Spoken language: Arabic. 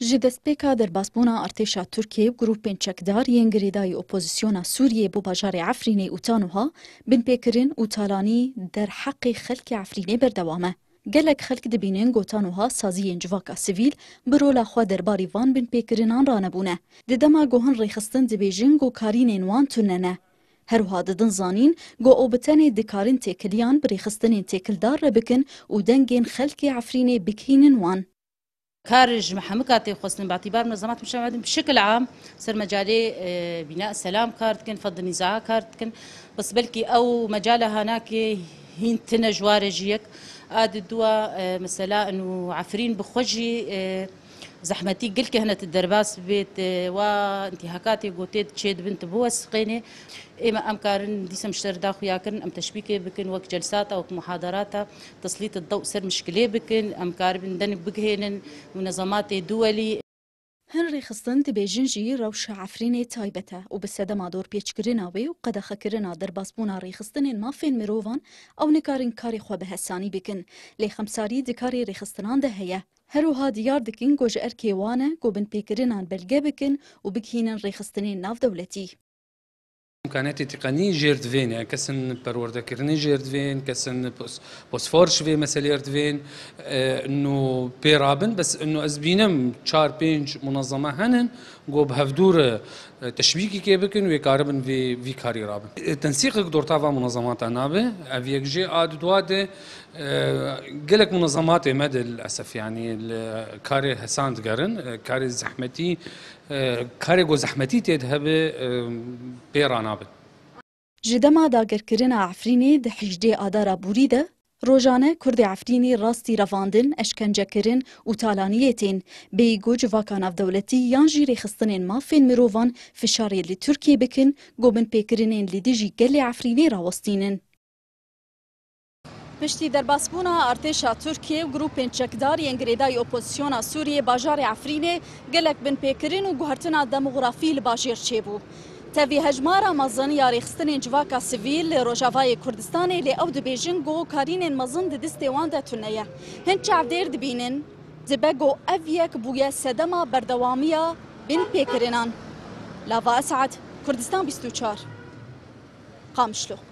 Ji destpêka derbasbûna artêşa Tirkiyê grupên çekdar yên girêdayî opozisyona Sûriyê bo bajarê Efrînê û Tanuha bin pêkirin û talanî derheqê xelkê Efrînê berdewam e. Gelek xelk dibînin gotanuha saziyên civaka sivîl bi rola xwe derbarî van bin pêkirinan ranebûne. Di dema gohin rêxistin dibêjin gokarînên wan tune ne. Herwiha didin zanîn go obitanê dikarin têkiliyan bi rêxistinên têkildar re bikin û dengên xelkê Efrînê bikînin wan. كارج محمكاتي خصنا باعتبار منظمات المجتمع المدني بشكل عام صار مجالي آه، بناء السلام كارتكن فض النزاع كارتكن بس بلكي او مجالها هناك هين تنا جوارجيك آد الدواء اه، مثلا أنه عفرين بخوجي زحمتي قلك هنا الدرباس بيت وانتهاكاتي قوتيت تشيد بنت بوسقيني سقيني إما أم كارن ديسا مشتر داخو ياكن أم تشبيكي بكن وك جلساتا وك محاضراتا تسليط الضوء سر مشكلة بكن أم كارن دن بقهنن منظمات دولي هنری خستن دبێژن ژی روش عفرین تایبته و بەسەدە مادۆر پێچکردناوێ و قەدەخەکردنا دەرباسبوونا ڕێخستنێن مافێن مرۆڤان ئەو نکارن کاری خۆ بەهەسانی بکن لی خمساری دکاری ڕێخستنان هرو هەروها دیار دکن گۆژە ئەرکێوانە گۆبن پێکردنان بلگه بکن و بکینن ناف دولتی امکانات تقنی جرد وین یعنی يعني کسن پرورده کردن جرد وین کسن بوسفورش وی مسئله آه، جرد وین انه پیرابن بس انه از بینم چار پنج منظمه هنن گو به هفدور آه، تشبیکی که بکن و کاربن وی وی کاری رابن آه، تنسیق دورتا و منظمات نابه او یک جی اد دواده قلك منظمات مد للاسف يعني كاري هساند قرن كاري زحمتي كاري جو زحمتي تذهب بيرانا Ji dema dagerkirina Efrînê di hijdê adara borî de, Rojane Kurdê Efrînê rastî revandin, eşkencekirin û talaniyê tên, bêyîgo civaka navdewletî yan jî rêxistinên mafên mirovan fişarê li Tirkiyê bikin, gobin pêkirinên li dijî gelê Efrînê rawestînin. Piştî derbasbûna artêşa Tirkiye û grupên çekdariyên girêdayî opozisyona Sûriyê bajarê Efrînê gelek binpêkirin û guhertina demografî li bajêr çêbû. Tevî hejmara mazin ya rêxistinên civaka sivîl li Rojavayê Kurdistanê lê ew dibêjin got karînên mezin di destê wan de tune ye. Hin çavdêr dibînin dibe got ev yek bûye sedema berdewamiya bin pêkirinan. Lava Esad, Kurdistan 24 Qamişlo.